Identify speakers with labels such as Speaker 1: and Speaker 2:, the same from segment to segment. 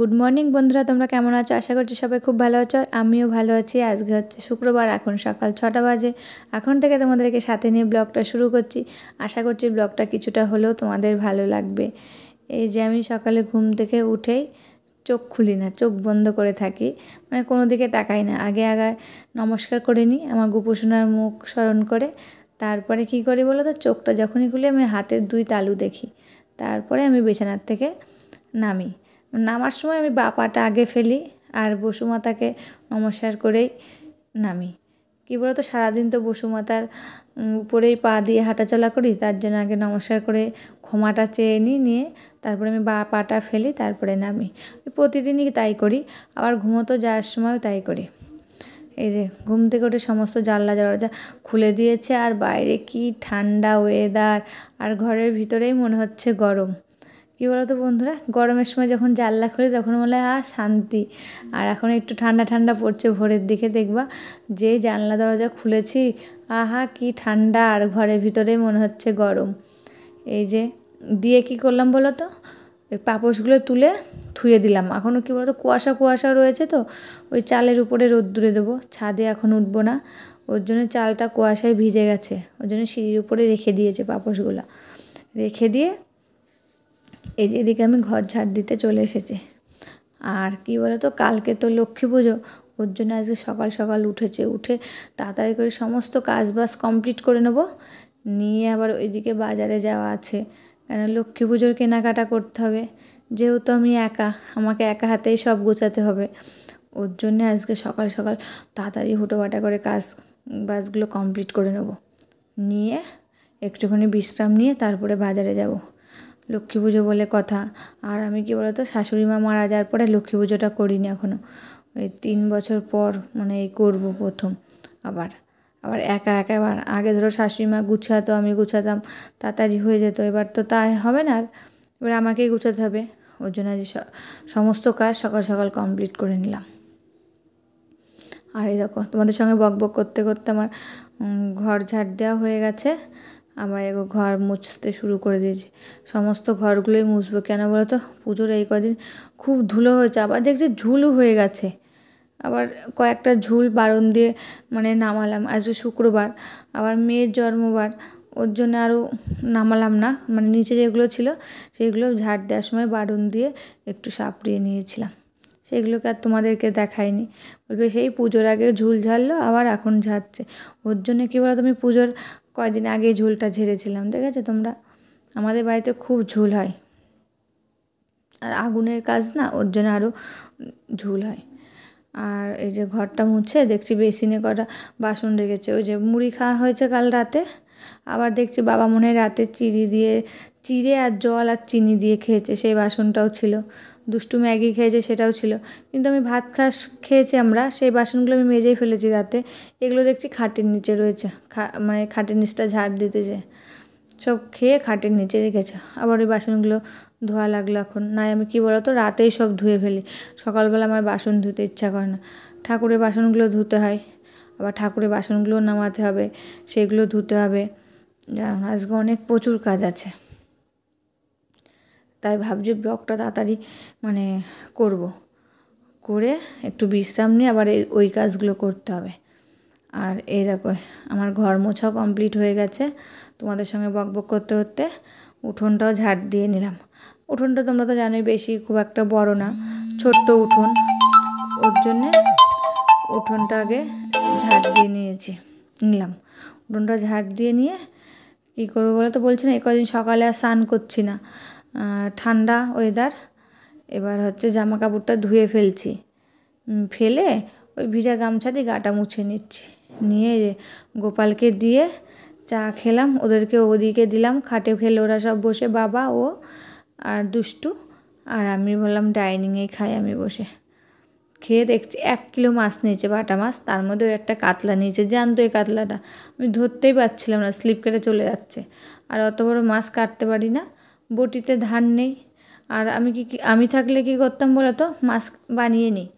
Speaker 1: Good morning বন্ধুরা তোমরা কেমন আছো আশা করছি সবাই খুব ভালো আছো আর আমিও ভালো আছি আজকে হচ্ছে শুক্রবার এখন সকাল ছটা বাজে এখন থেকে তোমাদেরকে সাথে নিয়ে ব্লগটা শুরু করছি আশা করছি ব্লগটা কিছুটা হলেও তোমাদের ভালো লাগবে এই যে আমি সকালে ঘুম থেকে উঠেই চোখ খুলি না চোখ বন্ধ করে থাকি মানে কোনো দিকে তাকাই না আগে আগে নমস্কার করে নিই আমার গোপোষণার মুখ স্মরণ করে তারপরে কি করি বলো তো চোখটা যখনই খুলি আমি হাতের দুই তালু দেখি তারপরে আমি বিছানার থেকে নামি নামার সময় আমি বা পাটা আগে ফেলি আর বসুমাতাকে নমস্কার করেই নামি কী বলতো সারাদিন তো বসুমাতার উপরেই পা দিয়ে হাঁটাচলা করি তার জন্য আগে নমস্কার করে ক্ষমাটা চেয়ে নিই নিয়ে তারপরে আমি বা পাটা ফেলি তারপরে নামি প্রতিদিনই তাই করি আবার ঘুমোতো যাওয়ার সময়ও তাই করি এই যে ঘুম থেকে উঠে সমস্ত জানলা দরজা খুলে দিয়েছে আর বাইরে কি ঠান্ডা ওয়েদার আর ঘরের ভিতরেই মনে হচ্ছে গরম কী বলতো বন্ধুরা গরমের সময় যখন জানলা খুলে তখন মনে হয় আর শান্তি আর এখন একটু ঠান্ডা ঠান্ডা পড়ছে ভোরের দিকে দেখবা যে জানলা দরজা খুলেছি আহা কি ঠান্ডা আর ঘরের ভিতরে মনে হচ্ছে গরম এই যে দিয়ে কি করলাম বলো তো ওই পাপোশগুলো তুলে ধুয়ে দিলাম এখনও কী বলতো কুয়াশা কুয়াশা রয়েছে তো ওই চালের উপরে রোদ্দুরে দেবো ছাদে এখন উঠবো না ওর জন্য চালটা কুয়াশায় ভিজে গেছে ওর জন্য সিঁড়ির উপরে রেখে দিয়েছে পাপোশগুলো রেখে দিয়ে এই যে এদিকে আমি ঘর ঝাড় দিতে চলে এসেছি আর কি তো কালকে তো লক্ষ্মী পুজো ওর জন্য আজকে সকাল সকাল উঠেছে উঠে তাড়াতাড়ি করে সমস্ত কাজ বাজ কমপ্লিট করে নেব নিয়ে আবার ওইদিকে বাজারে যাওয়া আছে কেন লক্ষ্মী পুজোর কেনাকাটা করতে হবে যেহেতু আমি একা আমাকে একা হাতেই সব গোছাতে হবে ওর জন্যে আজকে সকাল সকাল তাড়াতাড়ি হুটোপাটা করে কাজ বাসগুলো কমপ্লিট করে নেব নিয়ে একটুখানি বিশ্রাম নিয়ে তারপরে বাজারে যাব লক্ষ্মী পুজো বলে কথা আর আমি কী বলতো শাশুড়ি মা মারা যাওয়ার পরে লক্ষ্মী পুজোটা করিনি এখনও ওই তিন বছর পর মানে এই করবো প্রথম আবার আবার একা একাবার আগে ধরো শাশুড়ি মা গুছাতো আমি গুছাতাম তাড়াতাড়ি হয়ে যেত এবার তো তাই হবে না আর এবার আমাকেই গুছাতে হবে ওর জন্য আজ সমস্ত কাজ সকাল সকাল কমপ্লিট করে নিলাম আর এই দেখো তোমাদের সঙ্গে বক বক করতে করতে আমার ঘর ঝাড় দেওয়া হয়ে গেছে আমার এগো ঘর মুছতে শুরু করে দিয়েছি সমস্ত ঘরগুলোই মুছবো কেন বলো তো পুজোর এই কদিন খুব ধুলো হয়েছে আবার দেখছি ঝুলও হয়ে গেছে আবার কয়েকটা ঝুল বারণ দিয়ে মানে নামালাম আজ শুক্রবার আবার মেয়ের জন্মবার ওর জন্য আরও নামালাম না মানে নিচে যেগুলো ছিল সেগুলো ঝাড় দেওয়ার সময় বারণ দিয়ে একটু সাপড়িয়ে নিয়েছিলাম সেগুলোকে আর তোমাদেরকে দেখায়নি বলবে সেই পুজোর আগে ঝুল ঝাড়লো আবার এখন ঝাড়ছে ওর জন্য কী বলো তুমি পুজোর কয়দিন আগে ঝোলটা ঝেড়েছিলাম ঠিক আছে তোমরা আমাদের বাড়িতে খুব ঝোল হয় আর আগুনের কাজ না ওর জন্য আরও ঝোল হয় আর এই যে ঘরটা মুছে দেখছি বেসিনে কটা বাসন রেখেছে ওই যে মুড়ি খাওয়া হয়েছে কাল রাতে আবার দেখছি বাবা মনে রাতে চিড়ি দিয়ে চিড়ে আর জল আর চিনি দিয়ে খেয়েছে সেই বাসনটাও ছিল দুষ্টু ম্যাগি খেয়েছে সেটাও ছিল কিন্তু আমি ভাত খাস খেয়েছি আমরা সেই বাসনগুলো আমি মেজেই ফেলেছি রাতে এগুলো দেখছি খাটের নিচে রয়েছে খা মানে খাটের নিচটা ঝাড় দিতে যে সব খেয়ে খাটের নিচে রেখেছে আবার ওই বাসনগুলো ধোয়া লাগলো এখন নাই আমি কি বলতো রাতেই সব ধুয়ে ফেলি সকালবেলা আমার বাসন ধুতে ইচ্ছা করে না ঠাকুরের বাসনগুলো ধুতে হয় আবার ঠাকুরের বাসনগুলো নামাতে হবে সেগুলো ধুতে হবে জানো আজকে অনেক প্রচুর কাজ আছে তাই ভাবছি ব্লগটা তাড়াতাড়ি মানে করব। করে একটু বিশ্রাম নিয়ে আবার ওই কাজগুলো করতে হবে আর এই দেখো আমার ঘর মোছাও কমপ্লিট হয়ে গেছে তোমাদের সঙ্গে বক বক করতে করতে উঠোনটাও ঝাড় দিয়ে নিলাম উঠোনটা তোমরা তো জানোই বেশি খুব একটা বড় না ছোট্ট উঠোন ওর জন্যে উঠোনটা আগে ঝাড় দিয়ে নিয়েছি নিলাম উঠোনটা ঝাড় দিয়ে নিয়ে কী করবো বলে তো বলছি না এই কদিন সকালে আর স্নান করছি না ঠান্ডা ওয়েদার এবার হচ্ছে জামা কাপড়টা ধুয়ে ফেলছি ফেলে ওই ভিজা গামছা দিয়ে গাটা মুছে নিচ্ছি নিয়ে গোপালকে দিয়ে চা খেলাম ওদেরকে ওদিকে দিলাম খাটে ফেলে ওরা সব বসে বাবা ও আর দুষ্টু আর আমি বললাম ডাইনিংয়ে খাই আমি বসে খেয়ে দেখছি এক কিলো মাছ নিয়েছে বাটা মাছ তার মধ্যে ওই একটা কাতলা নিয়েছে জানতো এই কাতলাটা আমি ধরতেই পারছিলাম না স্লিপ কেটে চলে যাচ্ছে আর অত বড় মাছ কাটতে পারি না বটিতে ধান নেই আর আমি কি আমি থাকলে কি করতাম বলো তো মাস্ক বানিয়ে নিই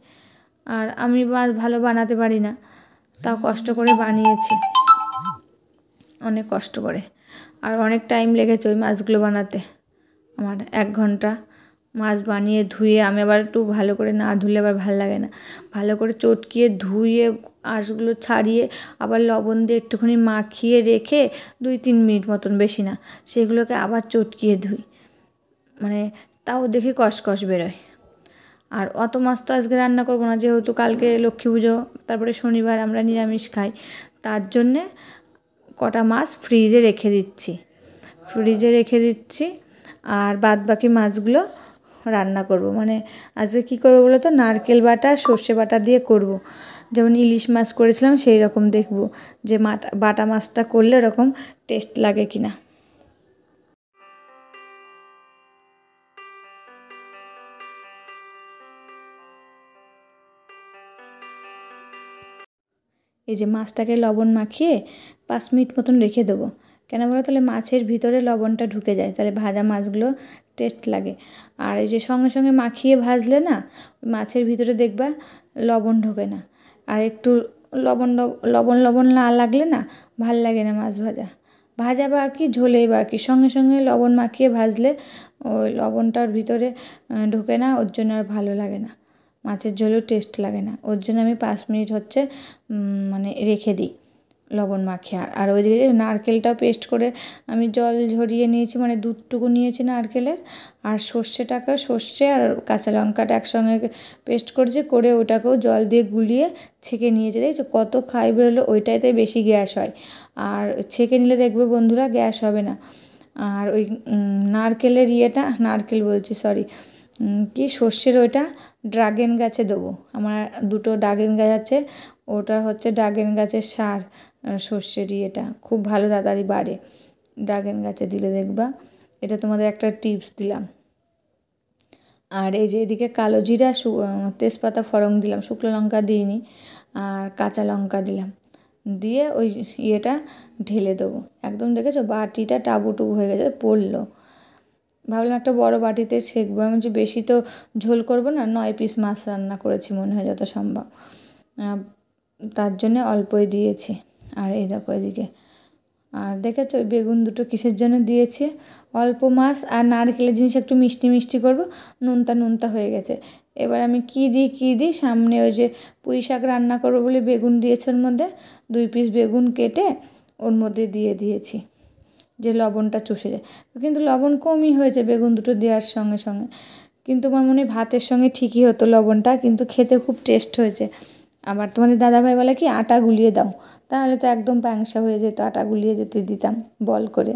Speaker 1: আর আমি মাছ ভালো বানাতে পারি না তাও কষ্ট করে বানিয়েছি অনেক কষ্ট করে আর অনেক টাইম লেগেছে ওই মাছগুলো বানাতে আমার এক ঘন্টা মাছ বানিয়ে ধুয়ে আমি আবার একটু ভালো করে না ধুলে আবার ভাল লাগে না ভালো করে চটকিয়ে ধুয়ে আঁশগুলো ছাড়িয়ে আবার লবণ দিয়ে একটুখানি মাখিয়ে রেখে দুই তিন মিনিট মতন বেশি না সেগুলোকে আবার চটকিয়ে ধুই মানে তাও দেখি কসকস বেরোয় আর অত মাছ তো আজকে রান্না করবো না যেহেতু কালকে লক্ষ্মী পুজো তারপরে শনিবার আমরা নিরামিষ খাই তার জন্যে কটা মাছ ফ্রিজে রেখে দিচ্ছি ফ্রিজে রেখে দিচ্ছি আর বাদ বাকি মাছগুলো রান্না করব মানে আজকে কি করবো বলো তো নারকেল বাটা সর্ষে বাটা দিয়ে করব। যেমন ইলিশ মাছ করেছিলাম সেই রকম দেখব যে মাটা বাটা মাছটা করলে ওরকম টেস্ট লাগে কিনা এই যে মাছটাকে লবণ মাখিয়ে পাঁচ মিনিট মতন রেখে দেবো কেন বলো তাহলে মাছের ভিতরে লবণটা ঢুকে যায় তাহলে ভাজা মাছগুলো টেস্ট লাগে আর এই যে সঙ্গে সঙ্গে মাখিয়ে ভাজলে না মাছের ভিতরে দেখবা লবণ ঢোকে না আর একটু লবণ লবণ লবণ না লাগলে না ভাল লাগে না মাছ ভাজা ভাজা বা কি ঝোলে বা কি সঙ্গে সঙ্গে লবণ মাখিয়ে ভাজলে ওই লবণটার ভিতরে ঢোকে না ওর জন্য আর ভালো লাগে না মাছের ঝোলেও টেস্ট লাগে না ওর জন্য আমি পাঁচ মিনিট হচ্ছে মানে রেখে দিই লবণ মাখিয়ে আর ওইদিকে নারকেলটাও পেস্ট করে আমি জল ঝরিয়ে নিয়েছি মানে দুধটুকু নিয়েছি নারকেলের আর সর্ষেটাকে সর্ষে আর কাঁচা লঙ্কাটা একসঙ্গে পেস্ট করেছি করে ওটাকেও জল দিয়ে গুলিয়ে ছেঁকে নিয়েছে দেখছো কত খাই বেরোলো ওইটাইতে বেশি গ্যাস হয় আর ছেঁকে নিলে দেখবে বন্ধুরা গ্যাস হবে না আর ওই নারকেলের ইয়েটা নারকেল বলছি সরি কি সর্ষের ওইটা ড্রাগেন গাছে দেবো আমার দুটো ড্রাগেন গাছ আছে ওটা হচ্ছে ড্রাগেন গাছের সার সর্ষের এটা খুব ভালো তাড়াতাড়ি বাড়ে ড্রাগন গাছে দিলে দেখবা এটা তোমাদের একটা টিপস দিলাম আর এই যে এদিকে কালো জিরা তেজপাতা ফরং দিলাম শুকনো লঙ্কা দিইনি আর কাঁচা লঙ্কা দিলাম দিয়ে ওই ইয়েটা ঢেলে দেবো একদম দেখেছো বাটিটা টুবু হয়ে গেছে পড়লো ভাবলাম একটা বড় বাটিতে ছেঁকবো আমি যে বেশি তো ঝোল করবো না নয় পিস মাছ রান্না করেছি মনে হয় যত সম্ভব তার জন্যে অল্পই দিয়েছি আর এই দেখো এদিকে আর দেখেছো বেগুন দুটো কিসের জন্য দিয়েছে অল্প মাছ আর নারকেলের জিনিস একটু মিষ্টি মিষ্টি করব নুনতা নুনতা হয়ে গেছে এবার আমি কি দিই কি দিই সামনে ওই যে পুঁই শাক রান্না করবো বলে বেগুন দিয়েছে ওর মধ্যে দুই পিস বেগুন কেটে ওর মধ্যে দিয়ে দিয়েছি যে লবণটা চষে যায় কিন্তু লবণ কমই হয়েছে বেগুন দুটো দেওয়ার সঙ্গে সঙ্গে কিন্তু আমার মনে ভাতের সঙ্গে ঠিকই হতো লবণটা কিন্তু খেতে খুব টেস্ট হয়েছে আবার তোমাদের দাদাভাই বলে কি আটা গুলিয়ে দাও তাহলে তো একদম প্যাংসা হয়ে যেত আটা গুলিয়ে যেতে দিতাম বল করে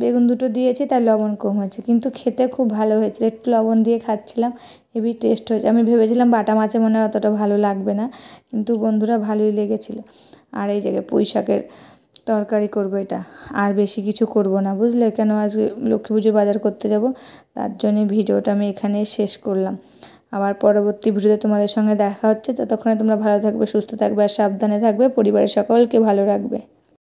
Speaker 1: বেগুন দুটো দিয়েছি তার লবণ কম হয়েছে কিন্তু খেতে খুব ভালো হয়েছে একটু লবণ দিয়ে খাচ্ছিলাম হেভি টেস্ট হয়েছে আমি ভেবেছিলাম বাটা মাছে মনে হয় অতটা ভালো লাগবে না কিন্তু বন্ধুরা ভালোই লেগেছিল আর এই জায়গায় পৈশাকের তরকারি করবো এটা আর বেশি কিছু করব না বুঝলে কেন আজকে লক্ষ্মী পুজো বাজার করতে যাব তার জন্য ভিডিওটা আমি এখানে শেষ করলাম আবার পরবর্তী ভিডিওতে তোমাদের সঙ্গে দেখা হচ্ছে ততক্ষণে তোমরা ভালো থাকবে সুস্থ থাকবে আর সাবধানে থাকবে পরিবারের সকলকে ভালো রাখবে